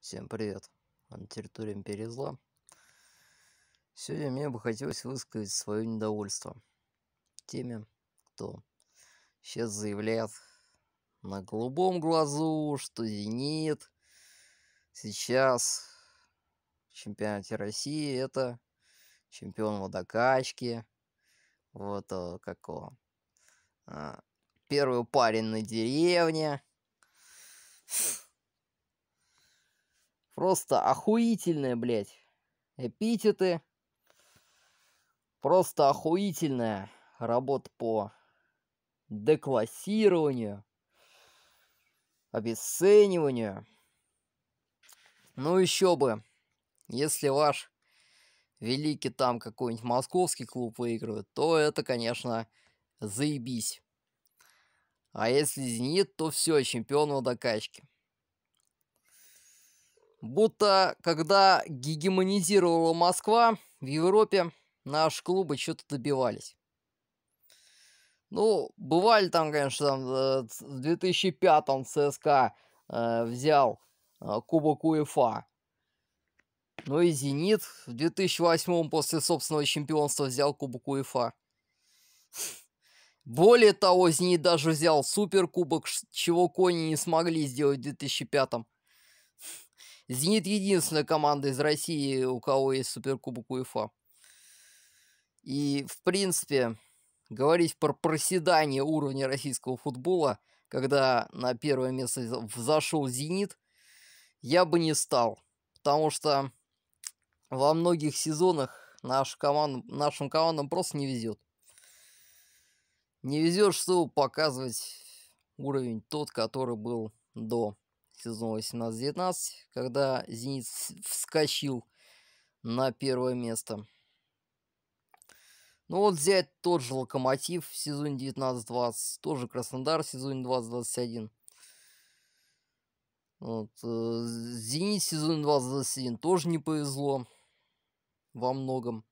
Всем привет! На территории Империи Зла. Сегодня мне бы хотелось высказать свое недовольство теми, кто сейчас заявляет на голубом глазу, что «Зенит» сейчас в чемпионате России это чемпион водокачки, вот э, какого. А, первый парень на деревне – Просто охуительная, блядь. Эпитеты. Просто охуительная работа по деклассированию, обесцениванию. Ну еще бы, если ваш великий там какой-нибудь московский клуб выигрывает, то это, конечно, заебись. А если «Зенит», то все, чемпион водокачки. Будто, когда гегемонизировала Москва, в Европе наши клубы что-то добивались. Ну, бывали там, конечно, там, э, в 2005-м ЦСКА э, взял э, Кубок УЕФА. Ну и «Зенит» в 2008-м после собственного чемпионства взял Кубок УЕФА. Более того, «Зенит» даже взял Суперкубок, чего кони не смогли сделать в 2005-м. Зенит единственная команда из России, у кого есть Суперкубок УЕФА. И, в принципе, говорить про проседание уровня российского футбола, когда на первое место взошел «Зенит», я бы не стал. Потому что во многих сезонах наш команд, нашим командам просто не везет. Не везет, чтобы показывать уровень тот, который был до сезон 18-19, когда «Зенит» вскочил на первое место. Ну вот взять тот же «Локомотив» в сезоне 19-20, тоже «Краснодар» в сезоне 20-21. Вот, э, «Зенит» в сезоне 20-21 тоже не повезло во многом.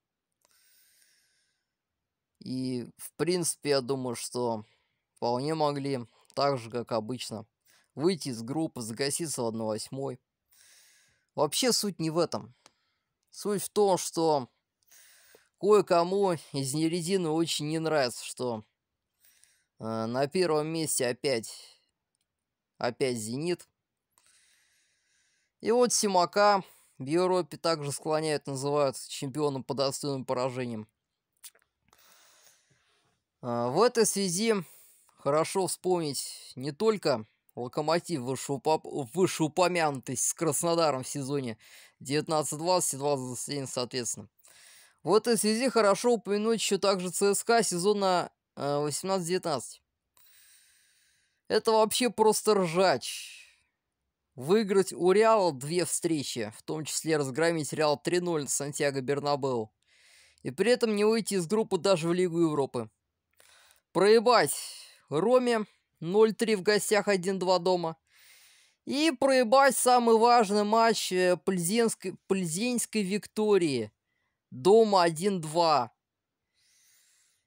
И, в принципе, я думаю, что вполне могли, так же, как обычно – выйти из группы, загаситься в 1 восьмой. Вообще суть не в этом. Суть в том, что кое-кому из нерезины очень не нравится, что э, на первом месте опять, опять «Зенит». И вот Симака в Европе также склоняют, называют чемпионом по достойным поражениям. Э, в этой связи хорошо вспомнить не только Локомотив вышеупомянутый с Краснодаром в сезоне 19-20 и 21 соответственно. В этой связи хорошо упомянуть еще также ЦСКА сезона 18-19. Э, Это вообще просто ржач. Выиграть у Реала две встречи, в том числе разгромить Реал 3-0 на Сантьяго Бернабеу. И при этом не выйти из группы даже в Лигу Европы. Проебать Роме, 0-3 в гостях, 1-2 дома. И проебать самый важный матч э, Пльзенской, Пльзенской Виктории. Дома 1-2.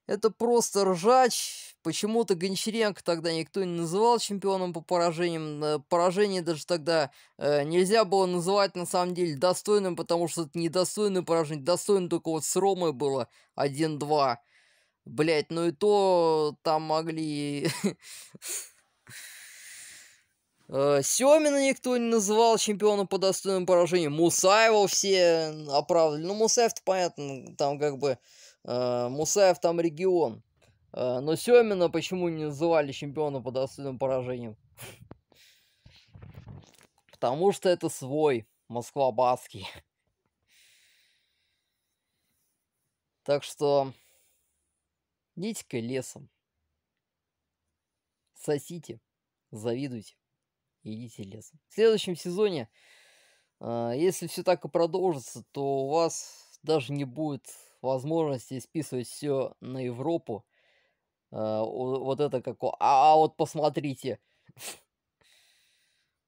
Это просто ржач. Почему-то Гончаренко тогда никто не называл чемпионом по поражениям. Э, поражение даже тогда э, нельзя было называть на самом деле достойным, потому что это недостойное поражение. Достойно только вот с Ромой было 1-2. Блять, ну и то там могли... Э, Семина никто не называл чемпионом по достойному поражению. Мусаева все оправдывали. Ну, Мусаев-то понятно, там как бы... Э, Мусаев там регион. Э, но Семина почему не называли чемпионом по достойным поражениям? Потому что это свой, москва москвабадский. Так что... Лезьте лесом. Сосите, завидуйте, идите лесом. В следующем сезоне, а, если все так и продолжится, то у вас даже не будет возможности списывать все на Европу. А, вот это как... А, вот посмотрите.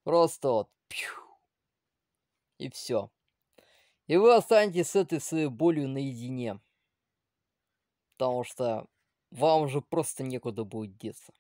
Просто вот. И все. И вы останетесь с этой своей болью наедине. Потому что вам же просто некуда будет деться